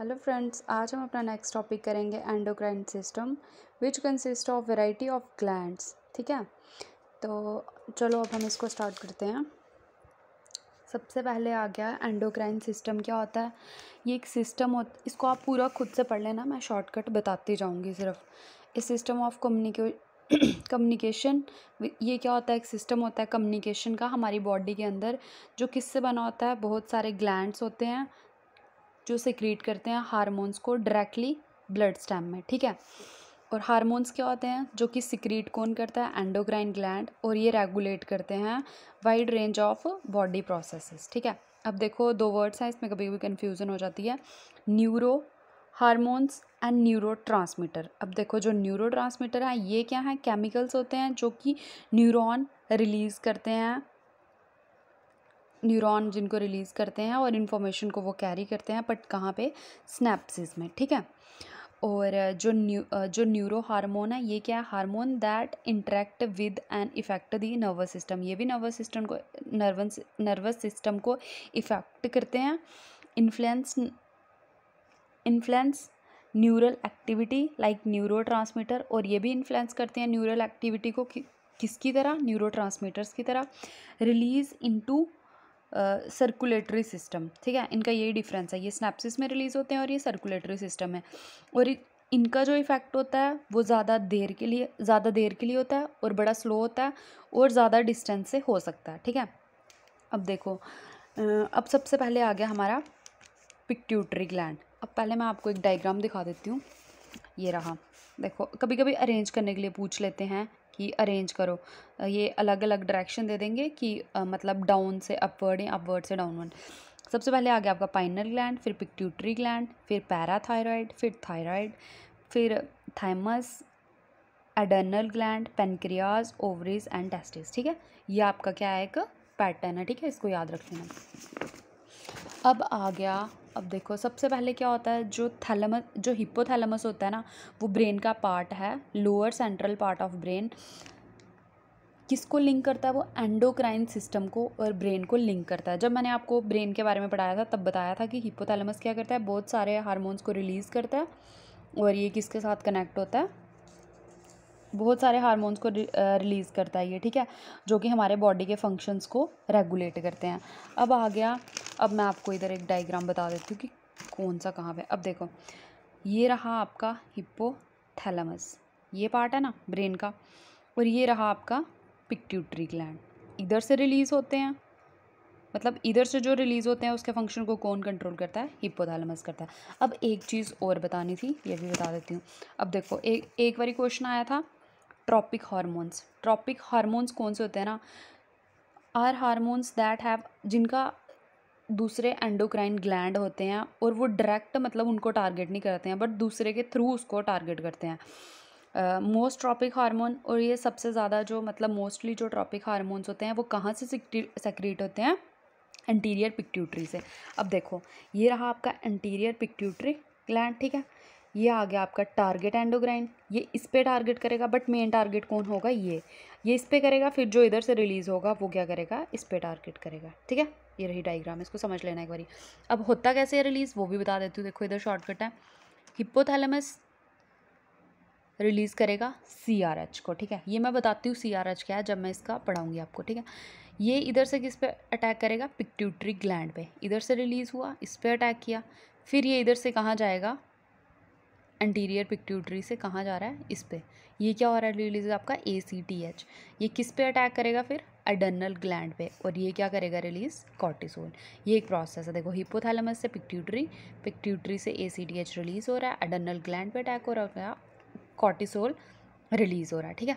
Hello friends आज हम अपना नेक्स्ट टॉपिक करेंगे endocrine system which consist of variety of glands ठीक है तो चलो अब हम इसको स्टार्ट करते हैं सबसे पहले आ गया एंडोक्राइन सिस्टम क्या होता है ये एक सिस्टम हो इसको आप पूरा खुद से पढ़ लेना मैं शॉर्टकट बताती जाऊँगी सिर्फ इस सिस्टम ऑफ कम्युनिके कम्युनिकेशन ये क्या होता है एक सिस्टम होता है कम्युनिकेशन का हमारी बॉडी के अंदर जो किससे बना होता है बहुत सारे ग्लैंड्स होते हैं जो सिक्रीट करते हैं हारमोन्स को डायरेक्टली ब्लड स्टैम में ठीक है और हारमोन्स क्या होते हैं जो कि सिक्रीट कौन करता है एंडोग्राइन ग्लैंड और ये रेगुलेट करते हैं wide range of body processes ठीक है अब देखो दो वर्ड्स हैं इसमें कभी कभी कन्फ्यूज़न हो जाती है न्यूरो हारमोन्स एंड न्यूरो अब देखो जो न्यूरो हैं ये क्या हैं केमिकल्स होते हैं जो कि न्यूरोन रिलीज़ करते हैं न्यूरॉन जिनको रिलीज़ करते हैं और इन्फॉर्मेशन को वो कैरी करते हैं बट कहाँ पे स्नैप्सिस में ठीक है और जो न्यू जो न्यूरो हार्मोन है ये क्या है hormone that interact with and effect the nervous system ये भी नर्वस सिस्टम को नर्वस नर्वस सिस्टम को इफेक्ट करते हैं influence influence neural activity like neuro और ये भी इन्फ्लुएंस करते हैं न्यूरल एक्टिविटी को कि, किसकी तरह न्यूरो की तरह रिलीज टू सर्कुलेटरी सिस्टम ठीक है इनका यही डिफरेंस है ये स्नैप्सिस में रिलीज़ होते हैं और ये सर्कुलेटरी सिस्टम है और इनका जो इफ़ेक्ट होता है वो ज़्यादा देर के लिए ज़्यादा देर के लिए होता है और बड़ा स्लो होता है और ज़्यादा डिस्टेंस से हो सकता है ठीक है अब देखो अब सबसे पहले आ गया हमारा पिक्ट्यूटरी ग्लैंड अब पहले मैं आपको एक डायग्राम दिखा देती हूँ ये रहा देखो कभी कभी अरेंज करने के लिए पूछ लेते हैं कि अरेंज करो ये अलग अलग डायरेक्शन दे देंगे कि आ, मतलब डाउन से अपवर्ड या अपवर्ड से डाउनवर्ड सबसे पहले आ गया आपका पाइनल ग्लैंड फिर पिक्ट्यूटरी ग्लैंड फिर पैराथायरॉयड फिर थायराइड फिर thymus adrenal gland pancreas ovaries and testis ठीक है ये आपका क्या है एक पैटर्न है ठीक है इसको याद रख लेना अब आ गया अब देखो सबसे पहले क्या होता है जो थैलमस जो हिपोथैलमस होता है ना वो ब्रेन का पार्ट है lower central part of brain किसको लिंक करता है वो एंडोक्राइन सिस्टम को और ब्रेन को लिंक करता है जब मैंने आपको ब्रेन के बारे में पढ़ाया था तब बताया था कि हिपोथैलमस क्या करता है बहुत सारे हारमोन्स को रिलीज़ करता है और ये किसके साथ कनेक्ट होता है बहुत सारे हार्मोन्स को रिलीज़ करता है ये ठीक है जो कि हमारे बॉडी के फंक्शंस को रेगुलेट करते हैं अब आ गया अब मैं आपको इधर एक डायग्राम बता देती हूँ कि कौन सा कहाँ पे अब देखो ये रहा आपका हिप्पोथैलेमस ये पार्ट है ना ब्रेन का और ये रहा आपका पिक्ट्यूटरी ग्लैंड इधर से रिलीज़ होते हैं मतलब इधर से जो रिलीज़ होते हैं उसके फंक्शन को कौन कंट्रोल करता है हिप्पोथैलेमस करता है अब एक चीज़ और बतानी थी ये भी बता देती हूँ अब देखो एक एक बारी क्वेश्चन आया था ट्रॉपिक हार्मोन्स ट्रॉपिक हार्मोन्स कौन से होते हैं ना आर हार्मोन्स दैट हैव जिनका दूसरे एंडोक्राइन ग्लैंड होते हैं और वो डायरेक्ट मतलब उनको टारगेट नहीं करते हैं बट दूसरे के थ्रू उसको टारगेट करते हैं मोस्ट ट्रॉपिक हार्मोन और ये सबसे ज़्यादा जो मतलब मोस्टली जो ट्रॉपिक हार्मोन्स होते हैं वो कहाँ से सेक्रेट होते हैं एंटीरियर पिक्ट्यूटरी से अब देखो ये रहा आपका एंटीरियर पिक्ट्यूटरी ग्लैंड ठीक है ये आ गया आपका टारगेट एंडोग्राइन ये इस पर टारगेट करेगा बट मेन टारगेट कौन होगा ये ये इस पर करेगा फिर जो इधर से रिलीज़ होगा वो क्या करेगा इस पर टारगेट करेगा ठीक है ये रही डाइग्राम इसको समझ लेना एक बारी अब होता कैसे है रिलीज़ वो भी बता देती हूँ देखो इधर शॉर्टकट है हिपोथैलेमस रिलीज़ करेगा सी आर एच को ठीक है ये मैं बताती हूँ सी आर एच क्या है जब मैं इसका पढ़ाऊँगी आपको ठीक है ये इधर से किस पे अटैक करेगा पिक्ट्यूटरी ग्लैंड पे इधर से रिलीज़ हुआ इस पर अटैक किया फिर ये इधर से कहाँ जाएगा एंटीरियर पिक्ट्यूटरी से कहाँ जा रहा है इस पर ये क्या हो रहा है रिलीज आपका ए सी टी एच ये किस पे अटैक करेगा फिर एडर्नल ग्लैंड पे और ये क्या करेगा रिलीज कॉर्टिसोल ये एक प्रोसेस है देखो हिपोथैलेमस से पिक्ट्यूटरी पिक्ट्यूटरी से A C T H release हो रहा है एडर्नल ग्लैंड पे अटैक हो रहा है कॉर्टिसोल रिलीज़ हो रहा है ठीक है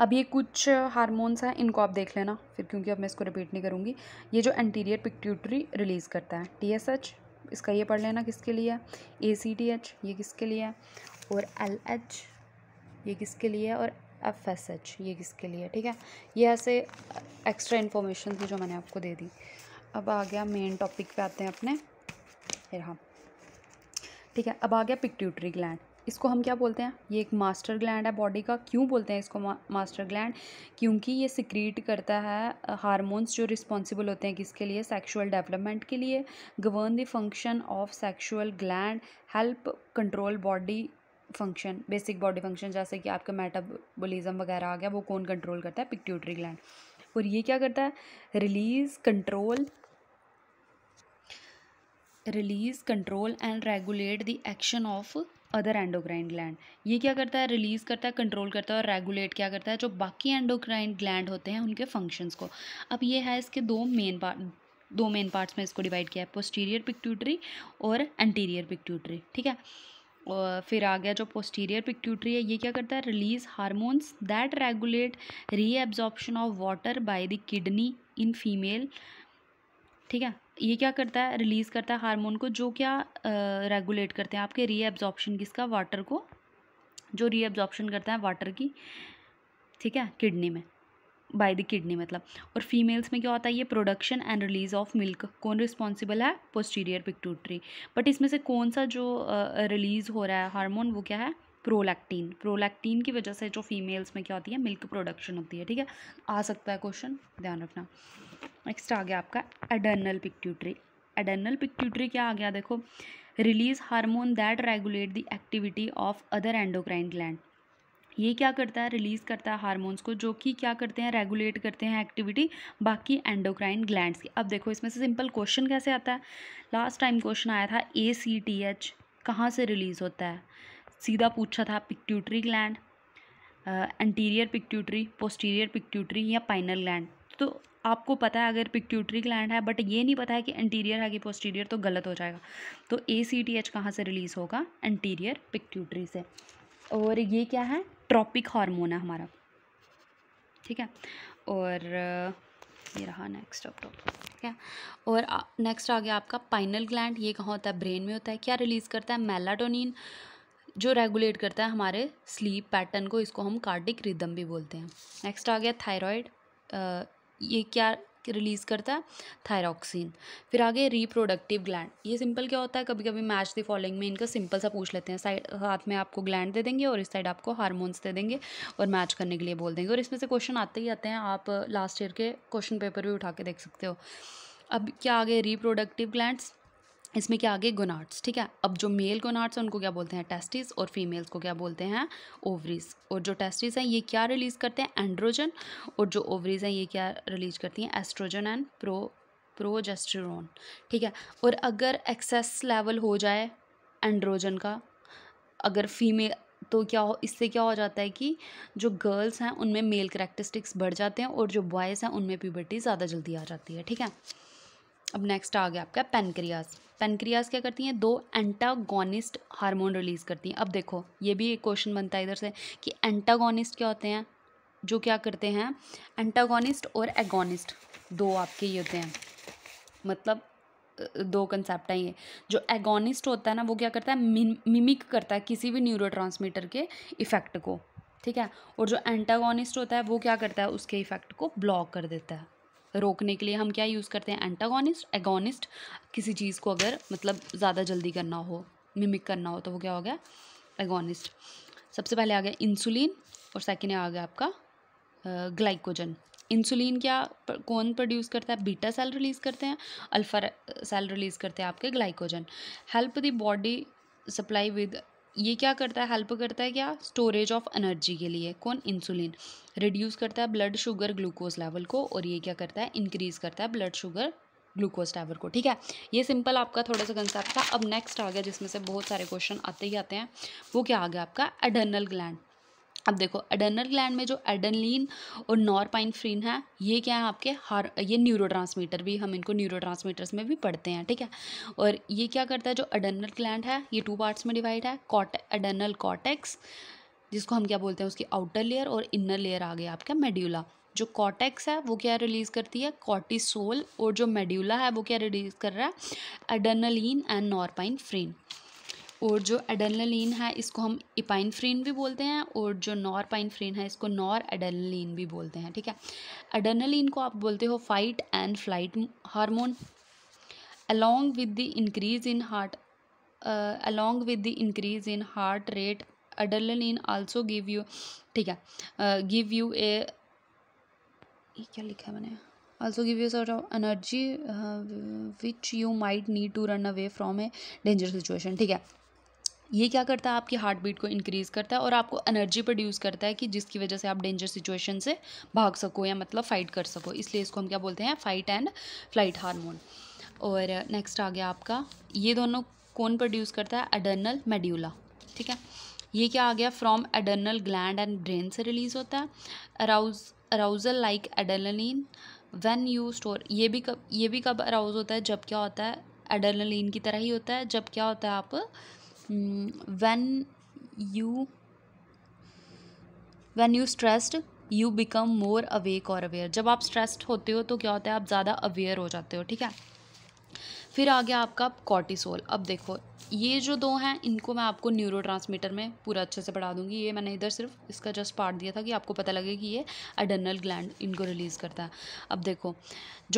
अब ये कुछ हार्मोन्स हैं इनको आप देख लेना फिर क्योंकि अब मैं इसको रिपीट नहीं करूँगी ये जो एंटीरियर पिक्ट्यूटरी रिलीज़ करता है टी एस एच इसका ये पढ़ लेना किसके लिए ए सी डी एच ये किसके लिए है और एल एच ये किसके लिए है और एफ एस एच ये किसके लिए ठीक है ये ऐसे एक्स्ट्रा इन्फॉर्मेशन थी जो मैंने आपको दे दी अब आ गया मेन टॉपिक पे आते हैं अपने यहाँ ठीक है अब आ गया पिक्ट्यूटरी ग्लैंड इसको हम क्या बोलते हैं ये एक मास्टर ग्लैंड है बॉडी का क्यों बोलते हैं इसको मा, मास्टर ग्लैंड क्योंकि ये सिक्रीट करता है हारमोन्स जो रिस्पॉन्सिबल होते हैं किसके लिए सेक्शुअल डेवलपमेंट के लिए govern the function of sexual gland help control body function basic body function जैसे कि आपका मेटाबोलिज्म वगैरह आ गया वो कौन कंट्रोल करता है पिक्ट्यूटरी ग्लैंड और ये क्या करता है release control release control and regulate the action of other endocrine gland ये क्या करता है रिलीज़ करता है कंट्रोल करता है और रेगुलेट क्या करता है जो बाकी एंडोक्राइन ग्लैंड होते हैं उनके फंक्शंस को अब ये है इसके दो मेन पार्ट दो मेन पार्ट्स में इसको डिवाइड किया है पोस्टीरियर पिक्ट्यूटरी और एंटीरियर पिक्ट्यूटरी ठीक है और फिर आ गया जो पोस्टीरियर पिक्ट्यूटरी है ये क्या करता है release hormones that regulate reabsorption of water by the kidney in female ठीक है ये क्या करता है रिलीज़ करता है हार्मोन को जो क्या रेगुलेट करते हैं आपके रीएब्जॉर्प्शन किसका वाटर को जो रीएब्जॉर्प्शन करता है वाटर की ठीक है किडनी में बाय द किडनी मतलब और फीमेल्स में क्या होता है ये production and release of milk कौन रिस्पॉन्सिबल है पोस्टीरियर पिक्टूटरी बट इसमें से कौन सा जो रिलीज़ हो रहा है हार्मोन वो क्या है प्रोलैक्टीन प्रोलैक्टीन की वजह से जो फीमेल्स में क्या होती है मिल्क प्रोडक्शन होती है ठीक है आ सकता है क्वेश्चन ध्यान रखना नेक्स्ट आ गया आपका एडर्नल पिक्ट्यूटरी एडर्नल पिक्ट्यूटरी क्या आ गया देखो release hormone that regulate the activity of other endocrine gland ये क्या करता है रिलीज़ करता है हार्मोन्स को जो कि क्या करते हैं रेगुलेट करते हैं एक्टिविटी बाकी एंडोक्राइन ग्लैंड्स की अब देखो इसमें से सिंपल क्वेश्चन कैसे आता है लास्ट टाइम क्वेश्चन आया था ए सी टी एच कहाँ से रिलीज़ होता है सीधा पूछा था pituitary gland anterior pituitary posterior pituitary या पाइनल ग्लैंड तो आपको पता है अगर पिक्यूटरी ग्लैंड है बट ये नहीं पता है कि एंटीरियर है कि पोस्टीरियर तो गलत हो जाएगा तो ए सी टी एच कहाँ से रिलीज़ होगा एंटीरियर पिक्यूटरी से और ये क्या है ट्रॉपिक हार्मोन है हमारा ठीक है और ये रहा नेक्स्ट अब तो। ठीक है और नेक्स्ट आ गया आपका पाइनल ग्लैंड ये कहाँ होता है ब्रेन में होता है क्या रिलीज़ करता है मेलाटोनिन जो रेगुलेट करता है हमारे स्लीप पैटर्न को इसको हम कार्डिक रिदम भी बोलते हैं नेक्स्ट आ गया थायराइड ये क्या रिलीज़ करता है थायरॉक्सिन फिर आगे रिप्रोडक्टिव ग्लैंड ये सिंपल क्या होता है कभी कभी मैच दी फॉलोइंग में इनका सिंपल सा पूछ लेते हैं साइड हाथ में आपको ग्लैंड दे देंगे और इस साइड आपको हार्मोन्स दे देंगे और मैच करने के लिए बोल देंगे और इसमें से क्वेश्चन आते ही आते हैं आप लास्ट ईयर के क्वेश्चन पेपर भी उठा के देख सकते हो अब क्या आ गए रिप्रोडक्टिव ग्लैंड्स इसमें क्या आ गए गोनाट्स ठीक है अब जो मेल गोनाट्स हैं उनको क्या बोलते हैं टेस्टिस और फीमेल्स को क्या बोलते हैं ओवरीज और जो टेस्टिस हैं ये क्या रिलीज़ करते हैं एंड्रोजन और जो ओवरीज हैं ये क्या रिलीज करती हैं एस्ट्रोजन एंड प्रो प्रोजेस्ट्रोन ठीक है और अगर एक्सेस लेवल हो जाए एंड्रोजन का अगर फीमेल तो क्या हो इससे क्या हो जाता है कि जो गर्ल्स हैं उनमें मेल करेक्टरिस्टिक्स बढ़ जाते हैं और जो बॉयज़ हैं उनमें प्यूबर्टी ज़्यादा जल्दी आ जाती है ठीक है अब नेक्स्ट आ गया आपका पेनक्रियाज पेनक्रियाज क्या करती हैं दो एंटागोनिस्ट हार्मोन रिलीज़ करती हैं अब देखो ये भी एक क्वेश्चन बनता है इधर से कि एंटागोनिस्ट क्या होते हैं जो क्या करते हैं एंटागोनिस्ट और एगोनिस्ट दो आपके ये होते हैं मतलब दो कंसेप्ट हैं ये जो एगोनिस्ट होता है ना वो क्या करता है मिमिक करता है किसी भी न्यूरो के इफ़ेक्ट को ठीक है और जो एंटागोनिस्ट होता है वो क्या करता है उसके इफ़ेक्ट को ब्लॉक कर देता है रोकने के लिए हम क्या यूज़ करते हैं एंटागोनिस्ट एगोनिस्ट किसी चीज़ को अगर मतलब ज़्यादा जल्दी करना हो मिमिक करना हो तो वो क्या हो गया एगोनिस्ट सबसे पहले आ गया इंसुलिन और सेकेंड आ गया आपका ग्लाइकोजन इंसुलिन क्या कौन प्रोड्यूस करता है बीटा सेल रिलीज़ करते हैं अल्फा सेल रिलीज़ करते हैं आपके glycogen help the body supply with ये क्या करता है हेल्प करता है क्या स्टोरेज ऑफ एनर्जी के लिए कौन इंसुलिन रिड्यूस करता है ब्लड शुगर ग्लूकोज लेवल को और ये क्या करता है इंक्रीज़ करता है ब्लड शुगर ग्लूकोज टावर को ठीक है ये सिंपल आपका थोड़ा सा कंसेप्ट था अब नेक्स्ट आ गया जिसमें से बहुत सारे क्वेश्चन आते ही आते हैं वो क्या आ गया आपका एडर्नल ग्लैंड अब देखो एडनल ग्लैंड में जो एडनलिन और नॉरपाइनफ्रीन है ये क्या है आपके हार ये न्यूरो भी हम इनको न्यूरो में भी पढ़ते हैं ठीक है और ये क्या करता है जो एडनल ग्लैंड है ये टू पार्ट्स में डिवाइड है कॉट एडनल कॉटेक्स जिसको हम क्या बोलते हैं उसकी आउटर लेयर और इनर लेयर आ गया आपका मेड्यूला जो कॉटेक्स है वो क्या रिलीज़ करती है कॉटिसोल और जो मेड्यूला है वो क्या रिलीज़ कर रहा है एडनलिन एंड नॉरपाइन फ्रीन और जो एडेनलिन है इसको हम इपाइन इपाइनफ्रीन भी बोलते हैं और जो नॉर पाइन नॉरपाइनफ्रीन है इसको नॉर एडेनलिन भी बोलते हैं ठीक है एडेनलिन को आप बोलते हो fight and flight hormone along with the increase in heart along with the increase in heart rate adrenaline also give you ठीक है गिव यू ए क्या लिखा है मैंने also give you sort of energy uh, which you might need to run away from a dangerous situation ठीक है ये क्या करता है आपकी हार्ट बीट को इंक्रीज़ करता है और आपको एनर्जी प्रोड्यूस करता है कि जिसकी वजह से आप डेंजर सिचुएशन से भाग सको या मतलब फ़ाइट कर सको इसलिए इसको हम क्या बोलते हैं फ़ाइट एंड फ्लाइट हार्मोन और नेक्स्ट आ गया आपका ये दोनों कौन प्रोड्यूस करता है एडर्नल मेड्यूला ठीक है ये क्या आ गया from adrenal gland and brain से रिलीज़ होता है arouse arousal like adrenaline when you store ये भी कब ये भी कब अराउज होता है जब क्या होता है एडर्नलिन की तरह ही होता है जब क्या होता है आप Hmm, when you when you stressed you become more awake और अवेयर जब आप स्ट्रेस्ड होते हो तो क्या होता है आप ज़्यादा अवेयर हो जाते हो ठीक है फिर आ गया आपका कॉर्टिसोल अब देखो ये जो दो हैं इनको मैं आपको न्यूरो ट्रांसमीटर में पूरा अच्छे से पढ़ा दूंगी ये मैंने इधर सिर्फ इसका जस्ट पार्ट दिया था कि आपको पता लगे कि ये अडनल ग्लैंड इनको रिलीज़ करता है अब देखो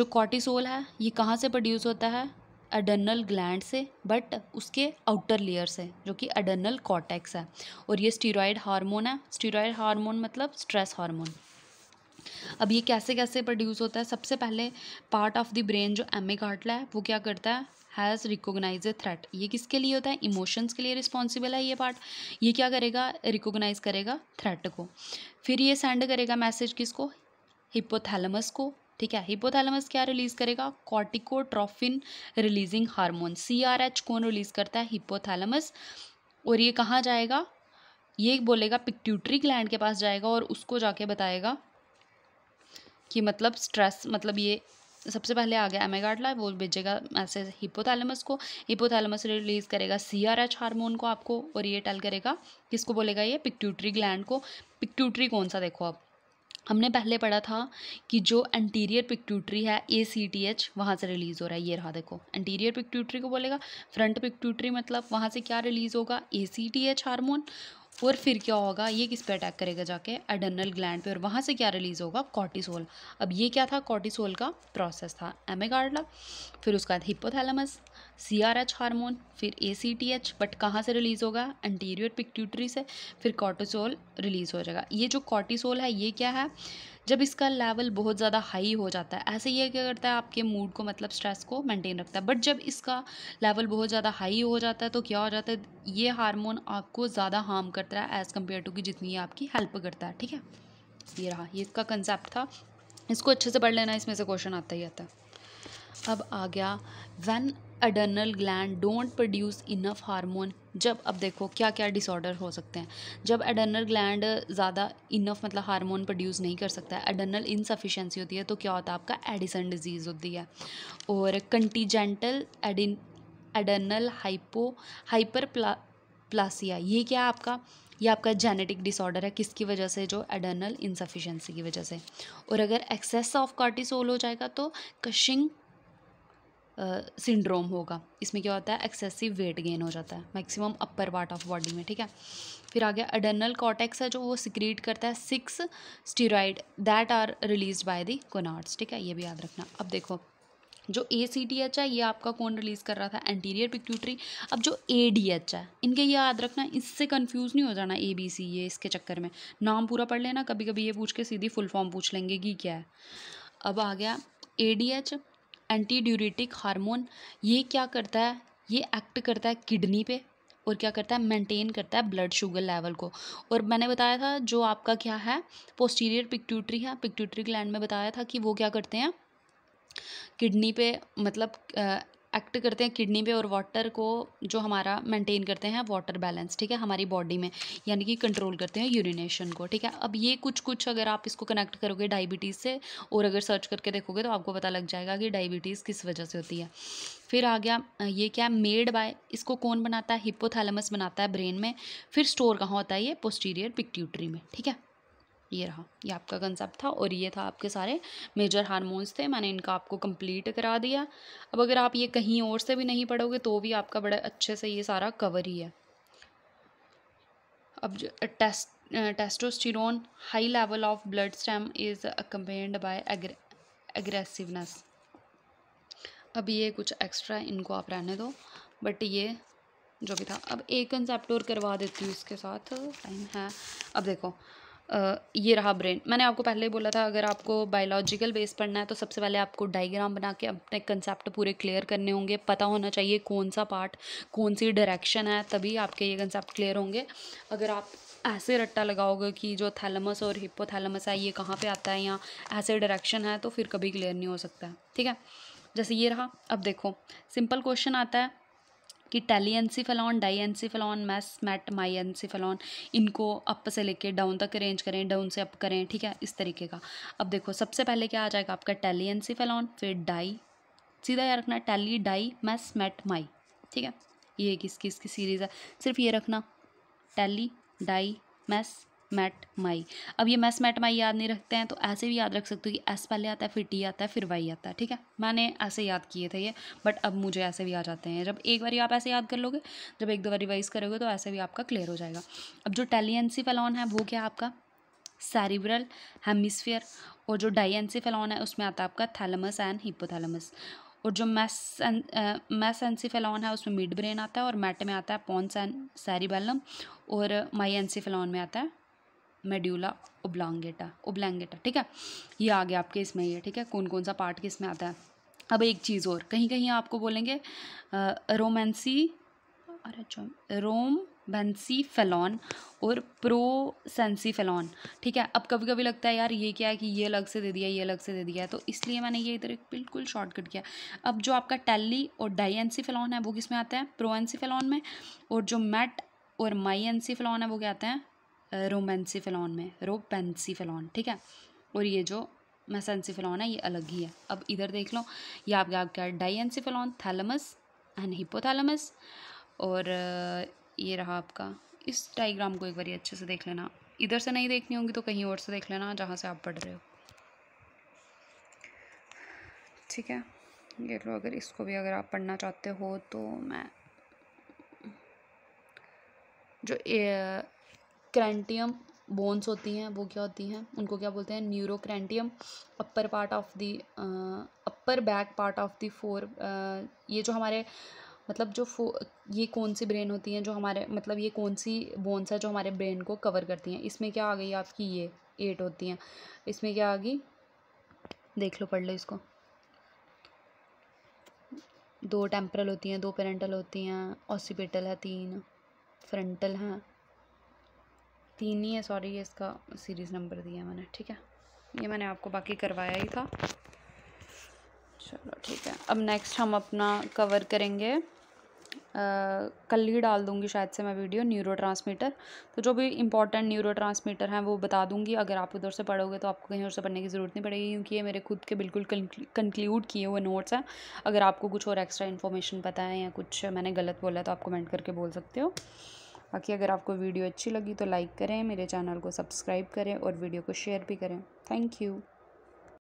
जो कॉर्टिसोल है ये कहाँ से प्रोड्यूस होता है अडनल ग्लैंड से बट उसके आउटर लेयर से जो कि अडनल कॉटेक्स है और ये स्टीरॉयड हार्मोन है स्टीरॉयड हार्मोन मतलब स्ट्रेस हार्मोन अब ये कैसे कैसे प्रोड्यूस होता है सबसे पहले पार्ट ऑफ द ब्रेन जो एम ए घाटला है वो क्या करता है हैज़ रिकोगनाइज ए थ्रेट ये किसके लिए होता है इमोशंस के लिए रिस्पॉन्सिबल है ये पार्ट ये क्या करेगा रिकोगनाइज करेगा थ्रेट को फिर ये सेंड करेगा मैसेज किसको हिपोथैलमस को ठीक है हिपोथैलेमस क्या रिलीज करेगा corticotropin releasing hormone C R H कौन रिलीज करता है हिपोथैलेमस और ये कहाँ जाएगा ये बोलेगा पिक्ट्यूटरी ग्लैंड के पास जाएगा और उसको जाके बताएगा कि मतलब स्ट्रेस मतलब ये सबसे पहले आ गया एमेगाडला वो भेजेगा मैसेज हिपोथैलेमस को हिपोथैलेमस रिलीज करेगा सी आर एच हारमोन को आपको और ये टेल करेगा किसको बोलेगा ये पिक्ट्यूटरी ग्लैंड को पिक्ट्यूटरी कौन सा देखो आप हमने पहले पढ़ा था कि जो एंटीरियर पिक्ट्यूटरी है ए सी टी एच वहाँ से रिलीज़ हो रहा है ये रहा देखो एंटीरियर पिक्ट्यूटरी को बोलेगा फ्रंट पिक्ट्यूटरी मतलब वहाँ से क्या रिलीज़ होगा A C T H hormone और फिर क्या होगा ये किस पे अटैक करेगा जाके एडनल ग्लैंड पे और वहाँ से क्या रिलीज़ होगा कॉर्टिसोल अब ये क्या था कॉर्टिसोल का प्रोसेस था एमेगार्डला फिर उसके बाद hypothalamus C R H hormone फिर A C T H but कहाँ से रिलीज़ होगा एंटीरियर पिक्ट्यूटरी से फिर कॉर्टिसोल रिलीज़ हो जाएगा ये जो कॉर्टिसोल है ये क्या है जब इसका लेवल बहुत ज़्यादा हाई हो जाता है ऐसे ये क्या करता है आपके मूड को मतलब स्ट्रेस को मेंटेन रखता है बट जब इसका लेवल बहुत ज़्यादा हाई हो जाता है तो क्या हो जाता है ये हारमोन आपको ज़्यादा हार्म करता है एज़ कम्पेयर टू कि जितनी आपकी हेल्प करता है ठीक है ये रहा ये इसका कंसेप्ट था इसको अच्छे से पढ़ लेना इसमें से क्वेश्चन आता ही आता है अब आ गया when adrenal gland don't produce enough hormone जब अब देखो क्या क्या डिसऑर्डर हो सकते हैं जब एडर्नल ग्लैंड ज़्यादा इनफ मतलब हार्मोन प्रोड्यूस नहीं कर सकता है एडर्नल इनसफिशेंसी होती है तो क्या होता है आपका एडिसन डिजीज़ होती है और congenital adren adrenal hypo hyper pla plasia ये क्या है आपका ये आपका जेनेटिक डिसऑर्डर है किसकी वजह से जो एडर्नल इनसफिशेंसी की वजह से और अगर एक्सेस ऑफ कार्टिसोल हो जाएगा तो कशिंग सिंड्रोम होगा इसमें क्या होता है एक्सेसिव वेट गेन हो जाता है maximum upper part of body में ठीक है फिर आ गया अडर्नल कॉटेक्स है जो वो सिक्रीट करता है sex steroid that are release by the gonads ठीक है ये भी याद रखना अब देखो जो ए सी टी एच है ये आपका कौन रिलीज़ कर रहा था एंटीरियर पिक्यूटरी अब जो ए डी एच है इनके ये याद रखना इससे कंफ्यूज नहीं हो जाना ए बी सी ये इसके चक्कर में नाम पूरा पढ़ लेना कभी कभी ये पूछ के सीधी फुल फॉर्म पूछ लेंगे कि क्या है अब आ गया A D H anti diuretic hormone ये क्या करता है ये एक्ट करता है किडनी पे और क्या करता है मेंटेन करता है ब्लड शुगर लेवल को और मैंने बताया था जो आपका क्या है पोस्टीरियर पिक्ट्यूटरी है पिक्ट्यूटरी ग्लैंड में बताया था कि वो क्या करते हैं किडनी पे मतलब एक्ट करते हैं किडनी पे और वाटर को जो हमारा मेंटेन करते हैं वाटर बैलेंस ठीक है हमारी बॉडी में यानी कि कंट्रोल करते हैं यूरिनेशन को ठीक है अब ये कुछ कुछ अगर आप इसको कनेक्ट करोगे डायबिटीज़ से और अगर सर्च करके देखोगे तो आपको पता लग जाएगा कि डायबिटीज़ किस वजह से होती है फिर आ गया ये क्या मेड बाय इसको कौन बनाता है हिपोथैलमस बनाता है ब्रेन में फिर स्टोर कहाँ होता है ये पोस्टीरियर पिक्ट्यूटरी में ठीक है ये रहा ये आपका कंसेप्ट था और ये था आपके सारे मेजर हारमोन्स थे मैंने इनका आपको कंप्लीट करा दिया अब अगर आप ये कहीं और से भी नहीं पढ़ोगे तो भी आपका बड़ा अच्छे से ये सारा कवर ही है अब test testosterone high level of blood stream is accompanied by aggressiveness अब ये कुछ एक्स्ट्रा इनको आप रहने दो बट ये जो भी था अब एक कंसेप्ट और करवा देती हूँ इसके साथ टाइम है अब देखो ये रहा ब्रेन मैंने आपको पहले ही बोला था अगर आपको बायोलॉजिकल बेस पढ़ना है तो सबसे पहले आपको डायग्राम बना के अपने कंसेप्ट पूरे क्लियर करने होंगे पता होना चाहिए कौन सा पार्ट कौन सी डायरेक्शन है तभी आपके ये कंसेप्ट क्लियर होंगे अगर आप ऐसे रट्टा लगाओगे कि जो थैलमस और हिपोथैलमस है ये कहाँ पर आता है या ऐसे डायरेक्शन है तो फिर कभी क्लियर नहीं हो सकता ठीक है जैसे ये रहा अब देखो सिंपल क्वेश्चन आता है कि tele encephalon di encephalon mes met my encephalon इनको अप से लेके डाउन तक अरेंज करें डाउन से अप करें ठीक है इस तरीके का अब देखो सबसे पहले क्या आ जाएगा आपका टेली एनसीफेलॉन फिर डाई सीधा याद रखना tele di mes met my ठीक है ये किसकी इसकी सीरीज़ है सिर्फ ये रखना tele di mes met my अब ये मैस मैट माई याद नहीं रखते हैं तो ऐसे भी याद रख सकते हो कि एस पहले आता है फिर टी आता है फिर वाई आता है ठीक है मैंने ऐसे याद किए थे ये बट अब मुझे ऐसे भी आ जाते हैं जब एक बार आप ऐसे याद कर लोगे जब एक दो बार रिवाइज करोगे तो ऐसे भी आपका क्लियर हो जाएगा अब जो टेलियंसी फलॉन है वो क्या आपका सैरिब्रल हेमिसफियर और जो फैलॉन है उसमें आता है आपका थैलमस एंड हिपोथैलमस और जो मैस मैस एंसीफेलॉन है उसमें मिड ब्रेन आता है और मैट में आता है पॉन्स एंड सैरिबेलम और माई एंसीफेलॉन में आता है मेड्यूला ओब्लांगेटा ओब्लांगेटा ठीक है ये आ गया आपके इसमें ये ठीक है कौन कौन सा पार्ट किस में आता है अब एक चीज़ और कहीं कहीं आपको बोलेंगे रोमेंसी अरे अच्छा रोम बेंसी फेलॉन और प्रो सेंसी फेलॉन ठीक है अब कभी कभी लगता है यार ये क्या है कि ये अलग से दे दिया ये अलग से दे दिया है तो इसलिए मैंने ये इधर एक बिल्कुल शॉर्टकट किया अब जो आपका टैली और डाइएनसी फेलॉन है वो किस में आता है प्रो एनसी फेलॉन में और जो मैट और माई एनसी फेलॉन है वो क्या आते हैं रोमेंसी फिलॉन में रोपेंसी फिलॉन ठीक है और ये जो मैसेंसी फिलॉन है ये अलग ही है अब इधर देख लो ये आपके आपका डाइएंसी फिलॉन थैलमस एंड हिपोथैलमस और ये रहा आपका इस डाइग्राम को एक बार अच्छे से देख लेना इधर से नहीं देखनी होगी तो कहीं और से देख लेना जहाँ से आप पढ़ रहे हो ठीक है ये लो अगर इसको भी अगर आप पढ़ना चाहते हो तो मैं जो क्रैंटियम बोन्स होती हैं वो क्या होती हैं उनको क्या बोलते हैं cranium upper part of the upper back part of the fore ये जो हमारे मतलब जो फो ये कौन सी ब्रेन होती हैं जो हमारे मतलब ये कौन सी बोन्स है जो हमारे ब्रेन को कवर करती हैं इसमें क्या आ गई आपकी ये एट होती हैं इसमें क्या आ गई देख लो पढ़ लो इसको दो टेम्परल होती हैं दो पेरेंटल होती हैं ऑसिपिटल है तीन फ्रंटल हैं तीन ही है सॉरी ये इसका सीरीज़ नंबर दिया मैंने ठीक है ये मैंने आपको बाकी करवाया ही था चलो ठीक है अब नेक्स्ट हम अपना कवर करेंगे Uh, कल ही डाल दूंगी शायद से मैं वीडियो न्यूरो ट्रांसमीटर तो जो भी इंपॉर्टेंट न्यूरो ट्रांसमीटर हैं वो बता दूंगी अगर आप उधर से पढ़ोगे तो आपको कहीं और से पढ़ने की ज़रूरत नहीं पड़ेगी क्योंकि ये मेरे खुद के बिल्कुल कंक्लूड किए हुए नोट्स हैं अगर आपको कुछ और एक्स्ट्रा इन्फॉर्मेशन पता है या कुछ मैंने गलत बोला तो आप कमेंट करके बोल सकते हो बाकी अगर आपको वीडियो अच्छी लगी तो लाइक करें मेरे चैनल को सब्सक्राइब करें और वीडियो को शेयर भी करें थैंक यू